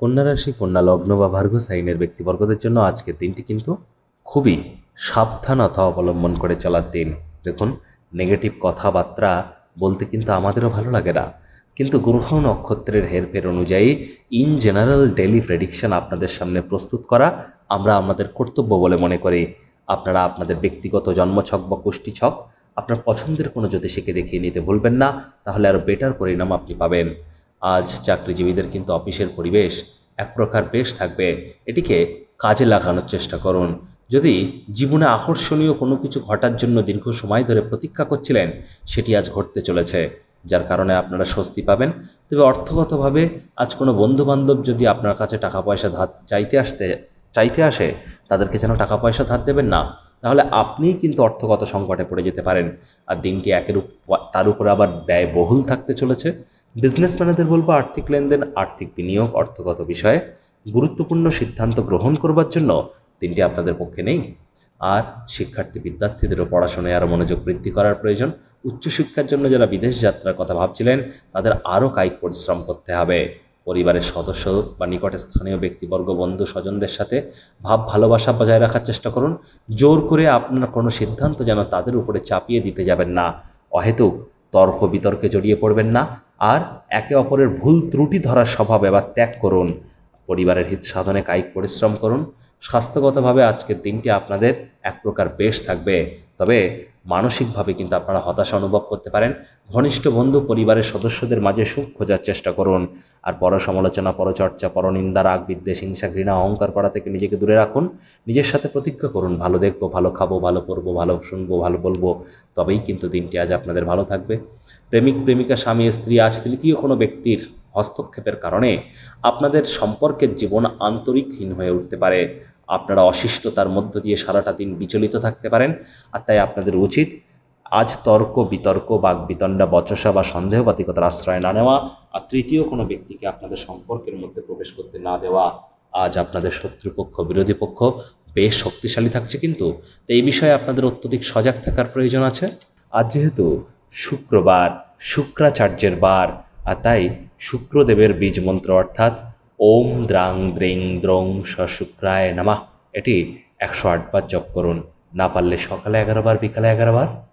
কন্যা রাশি কন্যা লগ্ন বা ভার্গ সাইনের ব্যক্তিবর্গদের জন্য আজকের দিনটি কিন্তু খুবই সাবধানতা অবলম্বন করে চলার দিন দেখুন নেগেটিভ কথাবার্তা বলতে কিন্তু আমাদেরও ভালো লাগে না কিন্তু গ্রহ নক্ষত্রের হেরফের অনুযায়ী ইন জেনারেল ডেলি প্রেডিকশন আপনাদের সামনে প্রস্তুত করা আমরা আমাদের কর্তব্য বলে মনে করি আপনারা আপনাদের ব্যক্তিগত জন্মছক বা ছক আপনার পছন্দের কোনো জ্যোতিষীকে দেখিয়ে নিতে ভুলবেন না তাহলে আরও বেটার পরিণাম আপনি পাবেন আজ চাকরিজীবীদের কিন্তু অফিসের পরিবেশ এক প্রকার বেশ থাকবে এটিকে কাজে লাগানোর চেষ্টা করুন যদি জীবনে আকর্ষণীয় কোনো কিছু ঘটার জন্য দীর্ঘ সময় ধরে প্রতীক্ষা করছিলেন সেটি আজ ঘটতে চলেছে যার কারণে আপনারা স্বস্তি পাবেন তবে অর্থগতভাবে আজ কোনো বন্ধুবান্ধব যদি আপনার কাছে টাকা পয়সা ধার চাইতে আসতে চাইতে আসে তাদেরকে যেন টাকা পয়সা ধার দেবেন না তাহলে আপনিই কিন্তু অর্থগত সংকটে পড়ে যেতে পারেন আর দিনটি একের তার উপর আবার ব্যয় বহুল থাকতে চলেছে বিজনেসম্যানেদের বলবো আর্থিক লেনদেন আর্থিক বিনিয়োগ অর্থগত বিষয়ে গুরুত্বপূর্ণ সিদ্ধান্ত গ্রহণ করবার জন্য দিনটি আপনাদের পক্ষে নেই আর শিক্ষার্থী বিদ্যার্থীদেরও পড়াশোনায় আরও মনোযোগ বৃদ্ধি করার প্রয়োজন উচ্চশিক্ষার জন্য যারা বিদেশ যাত্রার কথা ভাবছিলেন তাদের আরও কায়িক পরিশ্রম করতে হবে পরিবারের সদস্য বা নিকট স্থানীয় ব্যক্তিবর্গ বন্ধু স্বজনদের সাথে ভাব ভালোবাসা বজায় রাখার চেষ্টা করুন জোর করে আপনার কোনো সিদ্ধান্ত যেন তাদের উপরে চাপিয়ে দিতে যাবেন না অহেতুক তর্ক বিতর্কে জড়িয়ে পড়বেন না আর একে অপরের ভুল ত্রুটি ধরার স্বভাব এবার ত্যাগ করুন পরিবারের হিত সাধনে কায়িক পরিশ্রম করুন স্বাস্থ্যগতভাবে আজকের দিনটি আপনাদের এক প্রকার বেশ থাকবে তবে মানসিকভাবে কিন্তু আপনারা হতাশা অনুভব করতে পারেন ঘনিষ্ঠ বন্ধু পরিবারের সদস্যদের মাঝে সুখ খোঁজার চেষ্টা করুন আর পর সমালোচনা পরচর্চা পরনিন্দা রাগ বিদ্বেষ হিংসা ঘৃণা অহংকার করা থেকে নিজেকে দূরে রাখুন নিজের সাথে প্রতিজ্ঞা করুন ভালো দেখবো ভালো খাবো ভালো পরবো ভালো শুনবো ভালো বলবো তবেই কিন্তু দিনটি আজ আপনাদের ভালো থাকবে প্রেমিক প্রেমিকা স্বামী স্ত্রী আজ তৃতীয় কোনো ব্যক্তির হস্তক্ষেপের কারণে আপনাদের সম্পর্কের জীবন আন্তরিকহীন হয়ে উঠতে পারে আপনারা অশিষ্টতার মধ্য দিয়ে সারাটা দিন বিচলিত থাকতে পারেন আর তাই আপনাদের উচিত আজ তর্ক বিতর্ক বাক বিতণ্ডা বচসা বা সন্দেহবাতিকতার আশ্রয় না নেওয়া আর তৃতীয় কোনো ব্যক্তিকে আপনাদের সম্পর্কের মধ্যে প্রবেশ করতে না দেওয়া আজ আপনাদের শত্রুপক্ষ বিরোধী পক্ষ বেশ শক্তিশালী থাকছে কিন্তু এই বিষয়ে আপনাদের অত্যধিক সজাগ থাকার প্রয়োজন আছে আজ যেহেতু শুক্রবার শুক্রাচার্যের বার আর তাই শুক্রদেবের বীজ মন্ত্র অর্থাৎ ওম দ্রাং দ্রিং দ্রং শুক্রায় নামা এটি একশো আটবার জপ করুন না পারলে সকালে এগারো বার বিকালে এগারো বার